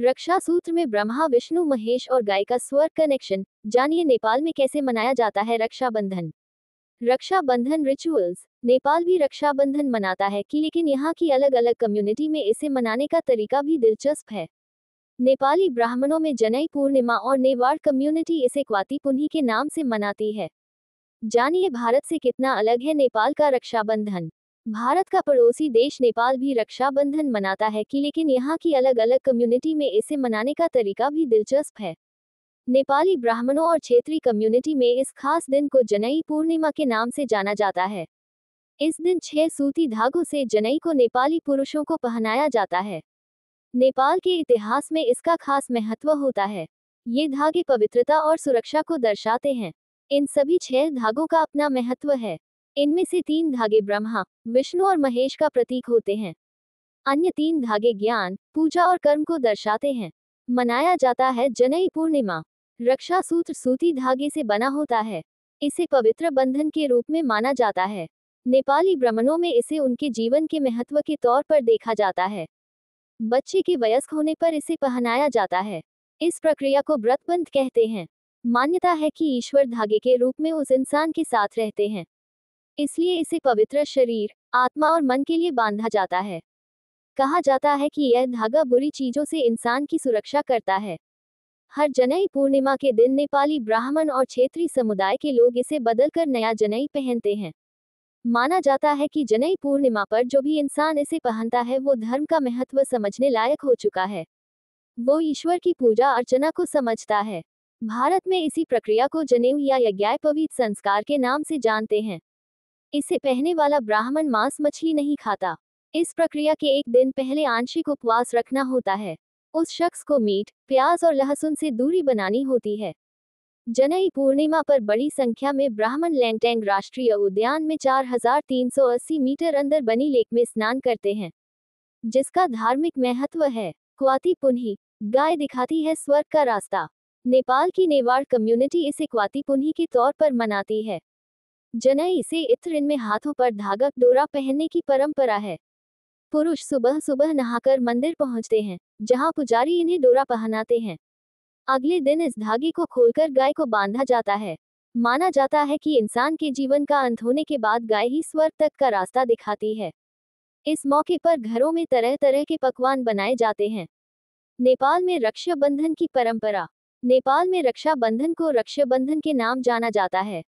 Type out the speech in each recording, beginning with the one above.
रक्षा सूत्र में ब्रह्मा विष्णु महेश और गाय का स्वर कनेक्शन जानिए नेपाल में कैसे मनाया जाता है रक्षा बंधन रिचुअल्स नेपाल भी रक्षाबंधन मनाता है कि लेकिन यहाँ की अलग अलग कम्युनिटी में इसे मनाने का तरीका भी दिलचस्प है नेपाली ब्राह्मणों में जनई पूर्णिमा और नेवाड़ कम्युनिटी इसे क्वाति पुन्ही के नाम से मनाती है जानिए भारत से कितना अलग है नेपाल का रक्षाबंधन भारत का पड़ोसी देश नेपाल भी रक्षाबंधन मनाता है कि लेकिन यहाँ की अलग अलग कम्युनिटी में इसे मनाने का तरीका भी दिलचस्प है नेपाली ब्राह्मणों और क्षेत्रीय कम्युनिटी में इस खास दिन को जनई पूर्णिमा के नाम से जाना जाता है इस दिन छह सूती धागों से जनई को नेपाली पुरुषों को पहनाया जाता है नेपाल के इतिहास में इसका खास महत्व होता है ये धागे पवित्रता और सुरक्षा को दर्शाते हैं इन सभी छह धागों का अपना महत्व है इनमें से तीन धागे ब्रह्मा विष्णु और महेश का प्रतीक होते हैं अन्य तीन धागे ज्ञान पूजा और कर्म को दर्शाते हैं मनाया जाता है जनई पूर्णिमा रक्षा सूत्र सूती धागे से बना होता है इसे पवित्र बंधन के रूप में माना जाता है नेपाली ब्राह्मणों में इसे उनके जीवन के महत्व के तौर पर देखा जाता है बच्चे के वयस्क होने पर इसे पहनाया जाता है इस प्रक्रिया को व्रतबंध कहते हैं मान्यता है कि ईश्वर धागे के रूप में उस इंसान के साथ रहते हैं इसलिए इसे पवित्र शरीर आत्मा और मन के लिए बांधा जाता है कहा जाता है कि यह धागा बुरी चीजों से इंसान की सुरक्षा करता है हर जनई पूर्णिमा के दिन नेपाली ब्राह्मण और क्षेत्रीय समुदाय के लोग इसे बदलकर नया जनई पहनते हैं माना जाता है कि जनई पूर्णिमा पर जो भी इंसान इसे पहनता है वो धर्म का महत्व समझने लायक हो चुका है वो ईश्वर की पूजा अर्चना को समझता है भारत में इसी प्रक्रिया को जनेऊ या यज्ञायपवीत संस्कार के नाम से जानते हैं इसे पहने वाला ब्राह्मण मांस मछली नहीं खाता इस प्रक्रिया के एक दिन पहले आंशिक उपवास रखना होता है उस शख्स को मीट प्याज और लहसुन से दूरी बनानी होती है जनई पूर्णिमा पर बड़ी संख्या में ब्राह्मण लैंटेंग राष्ट्रीय उद्यान में 4,380 मीटर अंदर बनी लेक में स्नान करते हैं जिसका धार्मिक महत्व है क्वाति पुन्ही गाय दिखाती है स्वर्ग का रास्ता नेपाल की नेवाड़ कम्युनिटी इसे क्वाति पुन्ही के तौर पर मनाती है जनय इसे इत्र में हाथों पर धागा डोरा पहनने की परंपरा है पुरुष सुबह सुबह नहाकर मंदिर पहुंचते हैं जहां पुजारी इन्हें डोरा पहनाते हैं अगले दिन इस धागे को खोलकर गाय को बांधा जाता है माना जाता है कि इंसान के जीवन का अंत होने के बाद गाय ही स्वर्ग तक का रास्ता दिखाती है इस मौके पर घरों में तरह तरह के पकवान बनाए जाते हैं नेपाल में रक्षाबंधन की परंपरा नेपाल में रक्षाबंधन को रक्षाबंधन के नाम जाना जाता है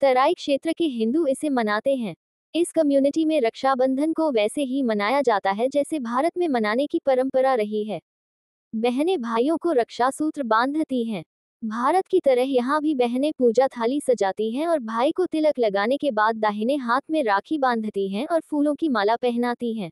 तराई क्षेत्र के हिंदू इसे मनाते हैं इस कम्युनिटी में रक्षाबंधन को वैसे ही मनाया जाता है जैसे भारत में मनाने की परंपरा रही है बहनें भाइयों को रक्षा सूत्र बांधती हैं भारत की तरह यहाँ भी बहनें पूजा थाली सजाती हैं और भाई को तिलक लगाने के बाद दाहिने हाथ में राखी बांधती हैं और फूलों की माला पहनाती हैं